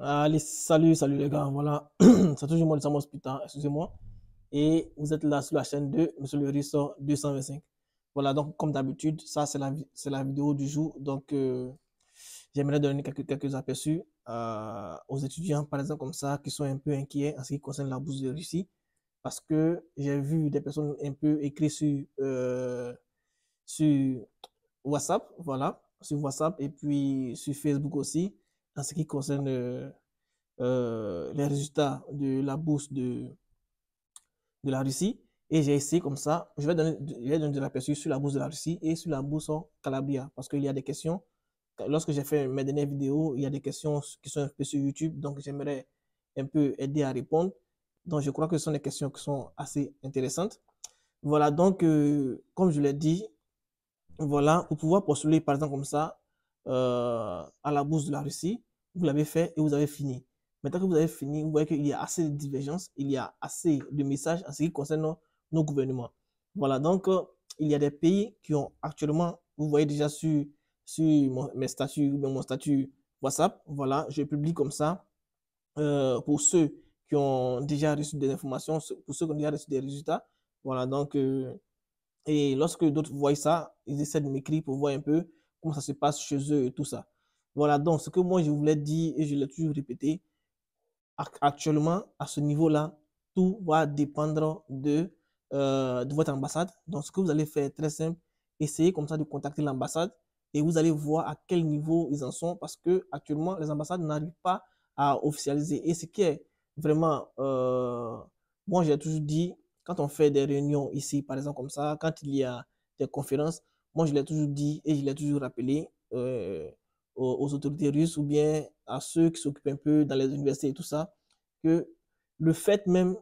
Allez, salut, salut les gars. Voilà, c'est toujours moi, le Sam excusez-moi. Et vous êtes là sur la chaîne de Monsieur le Ressort 225. Voilà, donc comme d'habitude, ça c'est la, c'est la vidéo du jour. Donc, euh, j'aimerais donner quelques, quelques aperçus euh, aux étudiants, par exemple, comme ça, qui sont un peu inquiets en ce qui concerne la bourse de Russie. Parce que j'ai vu des personnes un peu écrites sur, euh, sur WhatsApp, voilà, sur WhatsApp et puis sur Facebook aussi en ce qui concerne euh, euh, les résultats de la bourse de, de la Russie. Et j'ai essayé comme ça. Je vais donner, je vais de l'aperçu sur la bourse de la Russie et sur la bourse en Calabria. Parce qu'il y a des questions. Lorsque j'ai fait mes dernières vidéos, il y a des questions qui sont un peu sur YouTube. Donc, j'aimerais un peu aider à répondre. Donc, je crois que ce sont des questions qui sont assez intéressantes. Voilà, donc, euh, comme je l'ai dit, voilà, pour pouvoir postuler, par exemple, comme ça, à la bourse de la Russie, vous l'avez fait et vous avez fini. Maintenant que vous avez fini, vous voyez qu'il y a assez de divergences, il y a assez de messages en ce qui concerne nos, gouvernements. Voilà, donc euh, il y a des pays qui ont actuellement, vous voyez déjà sur, sur mon, mes statuts, mon statut WhatsApp, voilà, je publie comme ça euh, pour ceux qui ont déjà reçu des informations, pour ceux qui ont déjà reçu des résultats. Voilà, donc, euh, et lorsque d'autres voient ça, ils essaient de m'écrire pour voir un peu comment ça se passe chez eux et tout ça. Voilà, donc ce que moi je voulais dire et je l'ai toujours répété, actuellement, à ce niveau-là, tout va dépendre de, euh, de votre ambassade. Donc ce que vous allez faire très simple, essayez comme ça de contacter l'ambassade et vous allez voir à quel niveau ils en sont parce que actuellement les ambassades n'arrivent pas à officialiser. Et ce qui est vraiment, moi, euh, moi j'ai toujours dit, quand on fait des réunions ici, par exemple comme ça, quand il y a des conférences, moi je l'ai toujours dit et je l'ai toujours rappelé. Euh, aux, autorités russes ou bien à ceux qui s'occupent un peu dans les universités et tout ça, que le fait même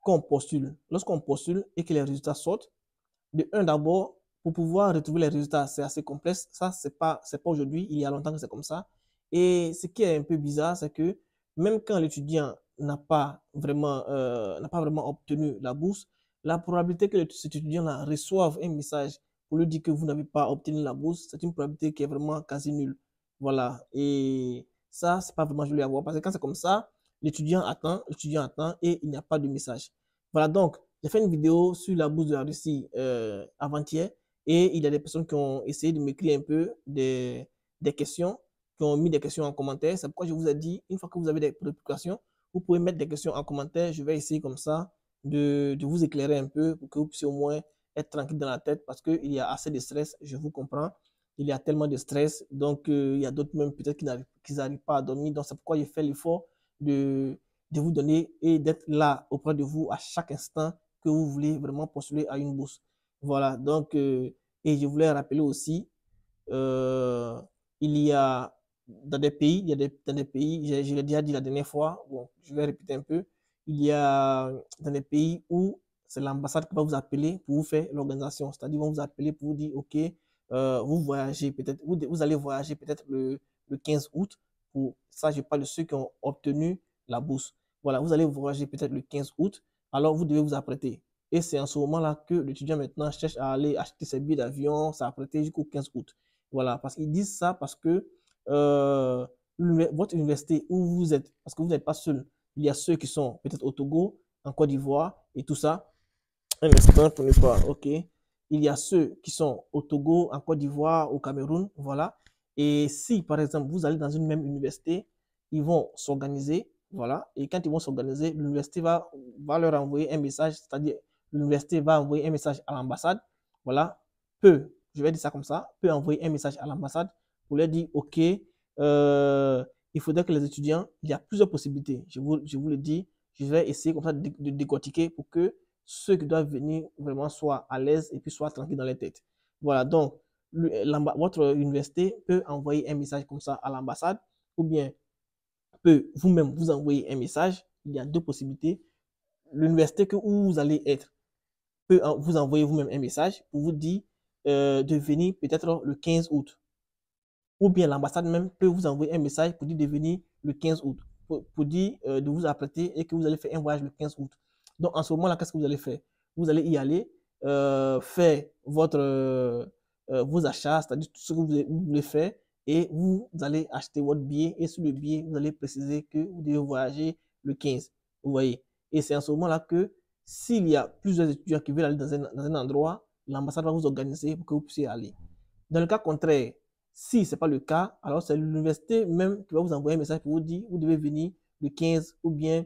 qu'on postule, lorsqu'on postule et que les résultats sortent, de un d'abord, pour pouvoir retrouver les résultats, c'est assez complexe. Ça, c'est pas, c'est pas aujourd'hui, il y a longtemps que c'est comme ça. Et ce qui est un peu bizarre, c'est que même quand l'étudiant n'a pas vraiment, euh, n'a pas vraiment obtenu la bourse, la probabilité que cet étudiant-là reçoive un message pour lui dire que vous n'avez pas obtenu la bourse, c'est une probabilité qui est vraiment quasi nulle. Voilà. Et ça, c'est pas vraiment joli à voir parce que quand c'est comme ça, l'étudiant attend, l'étudiant attend et il n'y a pas de message. Voilà. Donc, j'ai fait une vidéo sur la bourse de la Russie euh, avant-hier et il y a des personnes qui ont essayé de m'écrire un peu des, des questions, qui ont mis des questions en commentaire. C'est pourquoi je vous ai dit, une fois que vous avez des préoccupations, vous pouvez mettre des questions en commentaire. Je vais essayer comme ça de, de vous éclairer un peu pour que vous puissiez au moins être tranquille dans la tête parce qu'il y a assez de stress, je vous comprends il y a tellement de stress. Donc, euh, il y a d'autres même peut-être qui n'arrivent pas à dormir. Donc, c'est pourquoi je fais l'effort de, de vous donner et d'être là auprès de vous à chaque instant que vous voulez vraiment postuler à une bourse. Voilà. Donc, euh, et je voulais rappeler aussi, euh, il y a dans des pays, il y a des, dans des pays, je, l'ai déjà dit la dernière fois, bon, je vais répéter un peu, il y a dans des pays où c'est l'ambassade qui va vous appeler pour vous faire l'organisation. C'est-à-dire, vont vous appeler pour vous dire, OK, euh, vous voyagez peut-être, vous, allez voyager peut-être le, 15 août, pour ça je parle de ceux qui ont obtenu la bourse. Voilà, vous allez voyager peut-être le 15 août, alors vous devez vous apprêter. Et c'est en ce moment-là que l'étudiant maintenant cherche à aller acheter ses billets d'avion, s'apprêter jusqu'au 15 août. Voilà, parce qu'ils disent ça parce que euh, votre université où vous êtes, parce que vous n'êtes pas seul, il y a ceux qui sont peut-être au Togo, en Côte d'Ivoire et tout ça. Un instant, ne pas, ok il y a ceux qui sont au Togo, en Côte d'Ivoire, au Cameroun, voilà. Et si, par exemple, vous allez dans une même université, ils vont s'organiser, voilà. Et quand ils vont s'organiser, l'université va, va leur envoyer un message, c'est-à-dire l'université va envoyer un message à l'ambassade, voilà. Peu, je vais dire ça comme ça, peut envoyer un message à l'ambassade pour leur dire, OK, euh, il faudrait que les étudiants, il y a plusieurs possibilités. Je vous, je vous le dis, je vais essayer comme ça de, de décortiquer pour que ceux qui doivent venir vraiment soient à l'aise et puis soient tranquilles dans les têtes. Voilà, donc votre université peut envoyer un message comme ça à l'ambassade ou bien peut vous-même vous envoyer un message. Il y a deux possibilités. L'université que où vous allez être peut vous envoyer vous-même un message pour vous dire euh, de venir peut-être le 15 août. Ou bien l'ambassade même peut vous envoyer un message pour dire de venir le 15 août, pour, pour dire euh, de vous apprêter et que vous allez faire un voyage le 15 août. Donc, en ce moment-là, qu'est-ce que vous allez faire Vous allez y aller, euh, faire votre, euh, euh, vos achats, c'est-à-dire tout ce que vous voulez faire, et vous allez acheter votre billet. Et sur le billet, vous allez préciser que vous devez voyager le 15. Vous voyez Et c'est en ce moment-là que s'il y a plusieurs étudiants qui veulent aller dans un, endroit, l'ambassade va vous organiser pour que vous puissiez aller. Dans le cas contraire, si ce n'est pas le cas, alors c'est l'université même qui va vous envoyer un message pour vous dire vous devez venir le 15 ou bien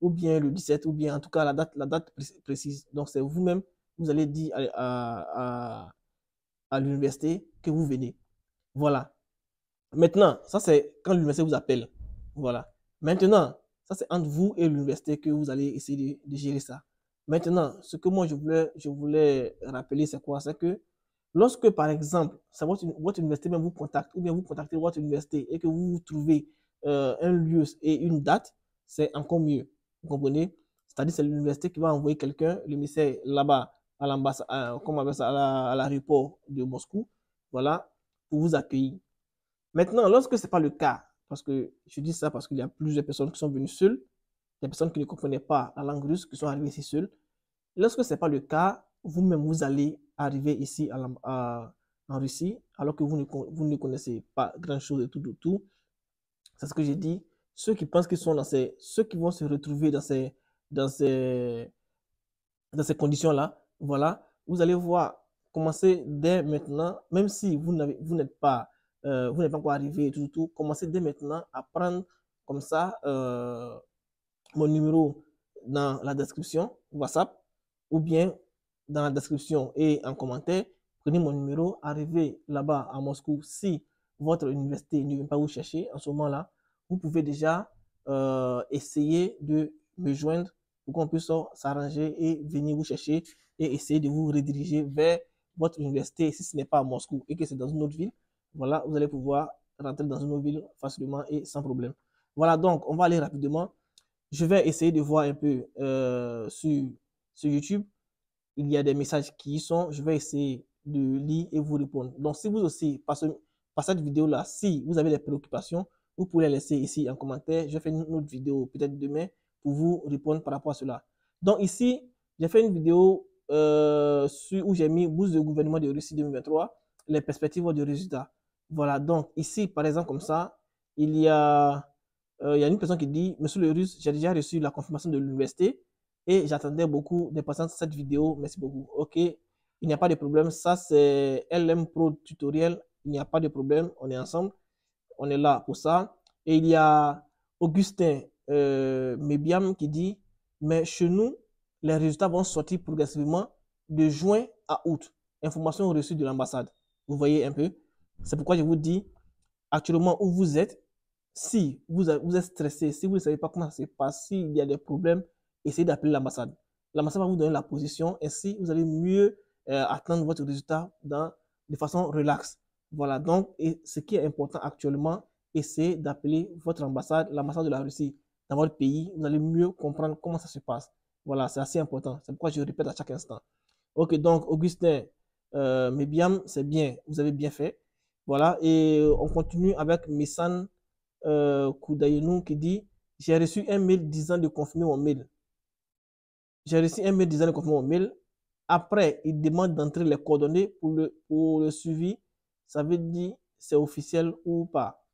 ou bien le 17, ou bien en tout cas la date, la date précise. Donc c'est vous-même, vous allez dire à, à, l'université que vous venez. Voilà. Maintenant, ça c'est quand l'université vous appelle. Voilà. Maintenant, ça c'est entre vous et l'université que vous allez essayer de, gérer ça. Maintenant, ce que moi je voulais, je voulais rappeler, c'est quoi C'est que lorsque, par exemple, votre, votre, université même vous contacte, ou bien vous contactez votre université et que vous, trouvez euh, un lieu et une date, c'est encore mieux. Vous comprenez C'est-à-dire c'est l'université qui va envoyer quelqu'un, le l'émissaire, là-bas, à l'ambassade, à l'aéroport la, de Moscou, voilà, pour vous accueillir. Maintenant, lorsque ce n'est pas le cas, parce que je dis ça parce qu'il y a plusieurs personnes qui sont venues seules, des personnes qui ne comprenaient pas la langue russe, qui sont arrivées ici seules. Lorsque ce n'est pas le cas, vous-même, vous allez arriver ici à à, en Russie, alors que vous ne, vous ne connaissez pas grand-chose et tout, de tout. C'est ce que j'ai dit ceux qui pensent qu'ils sont dans ces, ceux qui vont se retrouver dans ces, dans ces, dans ces conditions-là, voilà, vous allez voir, commencez dès maintenant, même si vous n'avez, vous n'êtes pas, euh, vous n'êtes pas encore arrivé, tout, tout, commencez dès maintenant à prendre comme ça euh, mon numéro dans la description WhatsApp ou bien dans la description et en commentaire, prenez mon numéro, arrivez là-bas à Moscou si votre université ne vient pas vous chercher en ce moment-là vous pouvez déjà euh, essayer de me joindre pour qu'on puisse s'arranger et venir vous chercher et essayer de vous rediriger vers votre université si ce n'est pas à Moscou et que c'est dans une autre ville. Voilà, vous allez pouvoir rentrer dans une autre ville facilement et sans problème. Voilà, donc on va aller rapidement. Je vais essayer de voir un peu euh, sur, YouTube. Il y a des messages qui y sont. Je vais essayer de lire et vous répondre. Donc, si vous aussi, par cette vidéo-là, si vous avez des préoccupations, vous pouvez laisser ici en commentaire. Je fais une autre vidéo peut-être demain pour vous répondre par rapport à cela. Donc ici, j'ai fait une vidéo euh, sur, où j'ai mis bourse de gouvernement de Russie 2023, les perspectives de résultats. Voilà, donc ici, par exemple, comme ça, il y a, euh, il y a une personne qui dit, Monsieur le Russe, j'ai déjà reçu la confirmation de l'université et j'attendais beaucoup de personnes sur cette vidéo. Merci beaucoup. OK, il n'y a pas de problème. Ça, c'est LM Pro Tutoriel. Il n'y a pas de problème. On est ensemble on est là pour ça. Et il y a Augustin euh, qui dit, mais chez nous, les résultats vont sortir progressivement de juin à août. Information reçue de l'ambassade. Vous voyez un peu. C'est pourquoi je vous dis, actuellement où vous êtes, si vous, vous êtes stressé, si vous ne savez pas comment ça se passe, s'il y a des problèmes, essayez d'appeler l'ambassade. L'ambassade va vous donner la position, ainsi vous allez mieux euh, attendre votre résultat dans, de façon relaxe. Voilà, donc ce qui est important actuellement, c'est d'appeler votre ambassade, l'ambassade de la Russie dans votre pays. Vous allez mieux comprendre comment ça se passe. Voilà, c'est assez important. C'est pourquoi je le répète à chaque instant. Ok, donc Augustin, euh, bien, c'est bien. Vous avez bien fait. Voilà, et on continue avec Messan euh, Koudayenou qui dit J'ai reçu un mail disant de confirmer mon mail. J'ai reçu un mail disant de confirmer mon mail. Après, il demande d'entrer les coordonnées le, pour le suivi ça veut dire c'est officiel ou pas.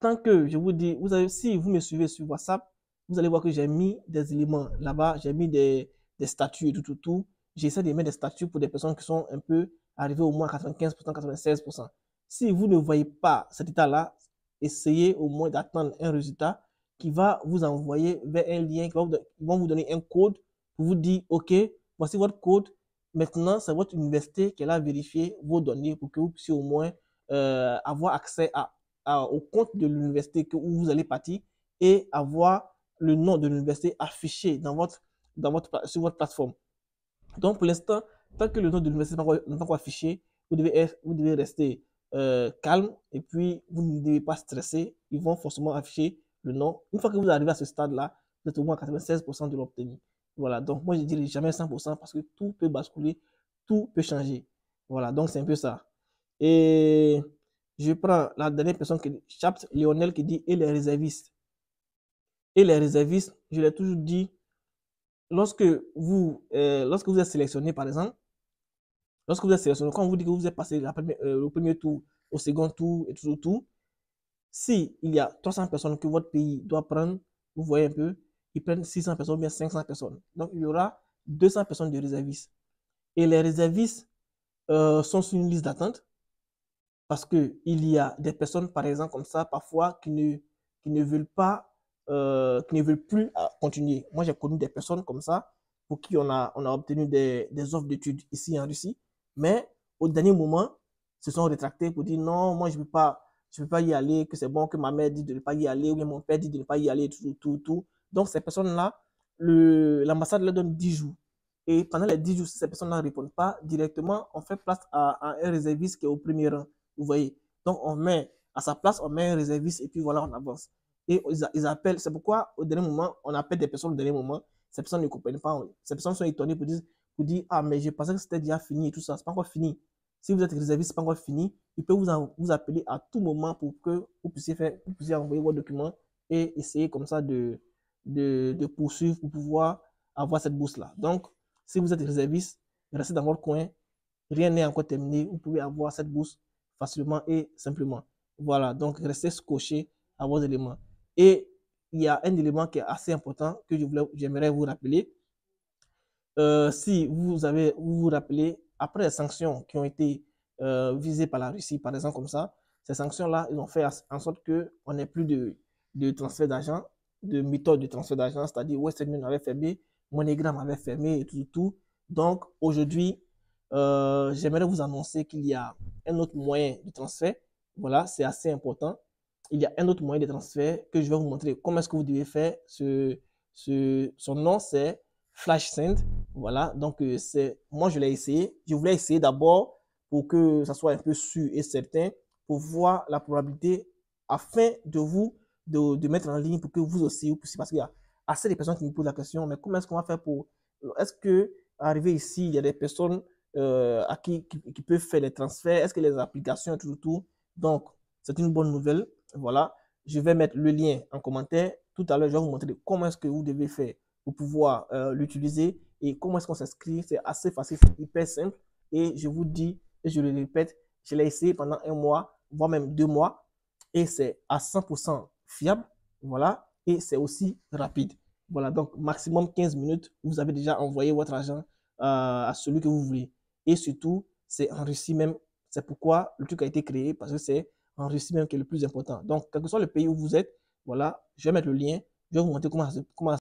Tant que je vous dis, vous avez, si vous me suivez sur WhatsApp, vous allez voir que j'ai mis des éléments là-bas, j'ai mis des, des statuts et tout, tout, tout. J'essaie de mettre des statuts pour des personnes qui sont un peu arrivées au moins à 95%, 96%. Si vous ne voyez pas cet état-là, essayez au moins d'attendre un résultat qui va vous envoyer vers un lien, qui va vous, vous donner un code pour vous dire, OK, voici votre code, Maintenant, c'est votre université qui a vérifié vos données pour que vous puissiez au moins euh, avoir accès à, au compte de l'université où vous allez partir et avoir le nom de l'université affiché dans votre, dans votre, sur votre plateforme. Donc, pour l'instant, tant que le nom de l'université n'est pas affiché, vous devez, vous devez rester euh, calme et puis vous ne devez pas stresser. Ils vont forcément afficher le nom. Une fois que vous arrivez à ce stade-là, vous êtes au moins à 96% de l'obtenir. Voilà, donc moi je dirais jamais 100% parce que tout peut basculer, tout peut changer. Voilà, donc c'est un peu ça. Et je prends la dernière personne qui chapte Lionel qui dit et les réservistes. Et les réservistes, je l'ai toujours dit, lorsque vous, euh, lorsque vous êtes sélectionné par exemple, lorsque vous êtes sélectionné, quand on vous dit que vous êtes passé la euh, le premier tour au second tour et tout, tout, tout, si il y a 300 personnes que votre pays doit prendre, vous voyez un peu, ils prennent 600 personnes ou bien 500 personnes. Donc, il y aura 200 personnes de réservistes. Et les réservistes euh, sont sur une liste d'attente parce qu'il y a des personnes, par exemple, comme ça, parfois, qui ne, qui ne veulent pas, euh, qui ne veulent plus euh, continuer. Moi, j'ai connu des personnes comme ça pour qui on a, on a obtenu des, des offres d'études ici en Russie, mais au dernier moment, se sont rétractés pour dire non, moi, je ne peux pas. Je veux pas y aller, que c'est bon que ma mère dit de ne pas y aller, ou bien mon père dit de ne pas y aller, tout, tout, tout. Donc, ces personnes-là, l'ambassade leur donne 10 jours. Et pendant les 10 jours, si ces personnes-là ne répondent pas directement, on fait place à, un réserviste qui est au premier rang. Vous voyez Donc, on met à sa place, on met un réserviste et puis voilà, on avance. Et ils, appellent. C'est pourquoi, au dernier moment, on appelle des personnes au dernier moment. Ces personnes ne comprennent pas. Ces personnes sont étonnées pour dire, Ah, mais je pensais que c'était déjà fini et tout ça. Ce n'est pas encore fini. Si vous êtes réserviste, ce n'est pas encore fini. Il peut vous, vous appeler à tout moment pour que vous puissiez, faire, vous puissiez envoyer vos documents et essayer comme ça de, de, poursuivre pour pouvoir avoir cette bourse-là. Donc, si vous êtes réserviste, restez dans votre coin. Rien n'est encore terminé. Vous pouvez avoir cette bourse facilement et simplement. Voilà, donc restez scotché à vos éléments. Et il y a un élément qui est assez important que j'aimerais vous rappeler. Euh, si vous avez, vous, vous rappelez, après les sanctions qui ont été euh, visées par la Russie, par exemple comme ça, ces sanctions-là, ils ont fait en sorte qu'on n'ait plus de, de transfert d'argent de méthode de transfert d'argent, c'est-à-dire Western Union avait fermé, MoneyGram avait fermé et tout. tout. Donc aujourd'hui, euh, j'aimerais vous annoncer qu'il y a un autre moyen de transfert. Voilà, c'est assez important. Il y a un autre moyen de transfert que je vais vous montrer. Comment est-ce que vous devez faire ce, ce, Son nom, c'est FlashSend. Voilà, donc euh, c'est moi, je l'ai essayé. Je voulais essayer d'abord pour que ça soit un peu sûr et certain, pour voir la probabilité afin de vous de, mettre en ligne pour que vous aussi vous parce qu'il y a assez de personnes qui me posent la question, mais comment est-ce qu'on va faire pour, est-ce que arriver ici, il y a des personnes euh, à qui, qui, peuvent faire les transferts, est-ce que les applications, tout, tout, donc c'est une bonne nouvelle, voilà, je vais mettre le lien en commentaire, tout à l'heure je vais vous montrer comment est-ce que vous devez faire pour pouvoir euh, l'utiliser et comment est-ce qu'on s'inscrit, c'est assez facile, c'est hyper simple et je vous dis, et je le répète, je l'ai essayé pendant un mois, voire même deux mois et c'est à 100% fiable, voilà, et c'est aussi rapide. Voilà, donc maximum 15 minutes, vous avez déjà envoyé votre argent euh, à celui que vous voulez. Et surtout, c'est en Russie même. C'est pourquoi le truc a été créé, parce que c'est en Russie même qui est le plus important. Donc, quel que soit le pays où vous êtes, voilà, je vais mettre le lien, je vais vous montrer comment, comment